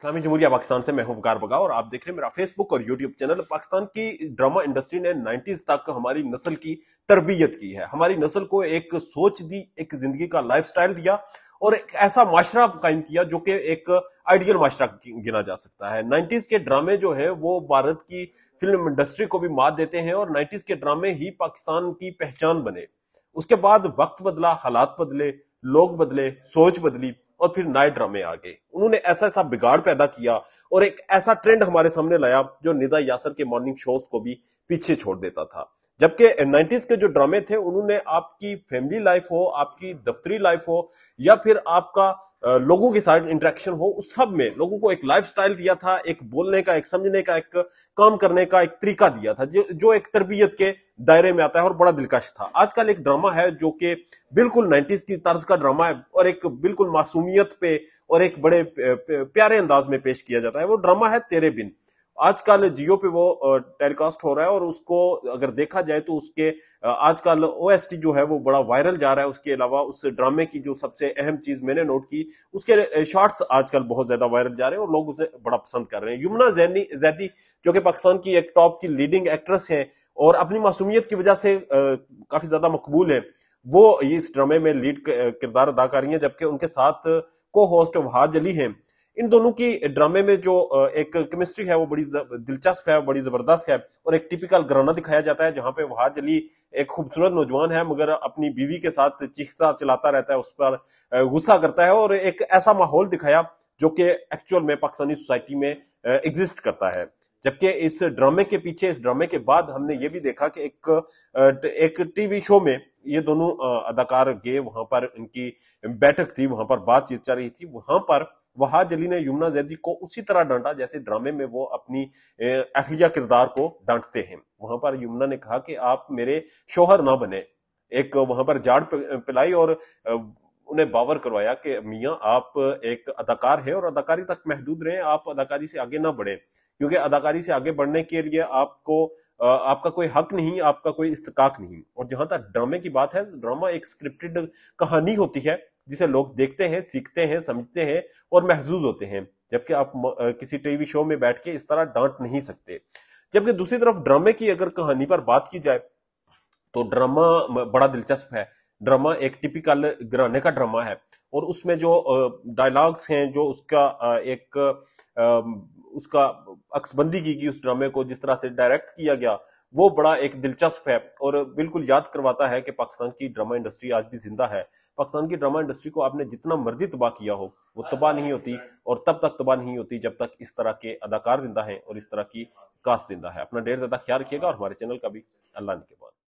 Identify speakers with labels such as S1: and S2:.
S1: इस्लामी जमहूरिया पाकिस्तान से मैं हूं वकार बगा और आप देख रहे हैं मेरा फेसबुक और यूट्यूब चैनल पाकिस्तान की ड्रामा इंडस्ट्री ने 90s तक हमारी नस्ल की तरबियत की है हमारी नस्ल को एक सोच दी एक जिंदगी का लाइफस्टाइल दिया और एक ऐसा माशरा कायम किया जो कि एक आइडियल माशरा गिना जा सकता है नाइन्टीज के ड्रामे जो है वो भारत की फिल्म इंडस्ट्री को भी मात देते हैं और नाइन्टीज के ड्रामे ही पाकिस्तान की पहचान बने उसके बाद वक्त बदला हालात बदले लोग बदले सोच बदली और फिर नए ड्रामे आ गए उन्होंने ऐसा ऐसा बिगाड़ पैदा किया और एक ऐसा ट्रेंड हमारे सामने लाया जो निदा यासर के मॉर्निंग शोज को भी पीछे छोड़ देता था जबकि नाइन्टीज के जो ड्रामे थे उन्होंने आपकी फैमिली लाइफ हो आपकी दफ्तरी लाइफ हो या फिर आपका लोगों के साथ इंटरेक्शन हो उस सब में लोगों को एक लाइफस्टाइल दिया था एक बोलने का एक समझने का एक काम करने का एक तरीका दिया था जो जो एक तरबियत के दायरे में आता है और बड़ा दिलकश था आजकल एक ड्रामा है जो कि बिल्कुल नाइन्टीज की तर्ज का ड्रामा है और एक बिल्कुल मासूमियत पे और एक बड़े प्यारे अंदाज में पेश किया जाता है वो ड्रामा है तेरे बिन आजकल जियो पे वो टेलीकास्ट हो रहा है और उसको अगर देखा जाए तो उसके आजकल ओ जो है वो बड़ा वायरल जा रहा है उसके अलावा उस ड्रामे की जो सबसे अहम चीज मैंने नोट की उसके शॉर्ट्स आजकल बहुत ज्यादा वायरल जा रहे हैं और लोग उसे बड़ा पसंद कर रहे हैं यमुना जैनी जैदी जो कि पाकिस्तान की एक टॉप की लीडिंग एक्ट्रेस है और अपनी मासूमियत की वजह से काफी ज्यादा मकबूल है वो इस ड्रामे में लीड किरदार अदा कर रही है जबकि उनके साथ को होस्ट वहाज अली हैं इन दोनों की ड्रामे में जो एक केमिस्ट्री है वो बड़ी दिलचस्प है बड़ी जबरदस्त है और एक टिपिकल घराना दिखाया जाता है जहां पे वहाज अली एक खूबसूरत नौजवान है मगर अपनी बीवी के साथ चीखता चलाता रहता है उस पर गुस्सा करता है और एक ऐसा माहौल दिखाया जो कि एक्चुअल में पाकिस्तानी सोसाइटी में एग्जिस्ट करता है जबकि इस ड्रामे के पीछे इस ड्रामे के बाद हमने ये भी देखा कि एक एक टीवी शो में ये दोनों अदाकार गए वहां पर इनकी बैठक थी वहां पर बातचीत चल रही थी वहां पर वहाज अली ने यमुना जैदी को उसी तरह डांटा जैसे ड्रामे में वो अपनी अखलिया किरदार को डांटते हैं वहां पर यमुना ने कहा कि आप मेरे शोहर ना बने एक वहां पर जाड़ पिलाई और उन्हें बावर करवाया कि मियाँ आप एक अदाकार हैं और अदाकारी तक महदूद रहें आप अदाकारी से आगे ना बढ़े क्योंकि अदाकारी से आगे बढ़ने के लिए आपको आपका कोई हक नहीं आपका कोई इस्तक नहीं और जहां तक ड्रामे की बात है ड्रामा एक स्क्रिप्टेड कहानी होती है जिसे लोग देखते हैं सीखते हैं समझते हैं और महजूज होते हैं जबकि आप किसी टीवी शो में बैठ के इस तरह डांट नहीं सकते जबकि दूसरी तरफ ड्रामे की अगर कहानी पर बात की जाए तो ड्रामा बड़ा दिलचस्प है ड्रामा एक टिपिकल घराने का ड्रामा है और उसमें जो डायलॉग्स हैं जो उसका एक उसका अक्सबंदी की गई उस ड्रामे को जिस तरह से डायरेक्ट किया गया वो बड़ा एक दिलचस्प है और बिल्कुल याद करवाता है कि पाकिस्तान की ड्रामा इंडस्ट्री आज भी जिंदा है पाकिस्तान की ड्रामा इंडस्ट्री को आपने जितना मर्जी तबाह किया हो वो तबाह नहीं होती और तब तक तबाह नहीं होती जब तक इस तरह के अदाकार जिंदा हैं और इस तरह की कास्ट जिंदा है अपना ढेर ज्यादा ख्याल रखिएगा और हमारे चैनल का भी अल्लाह के बाद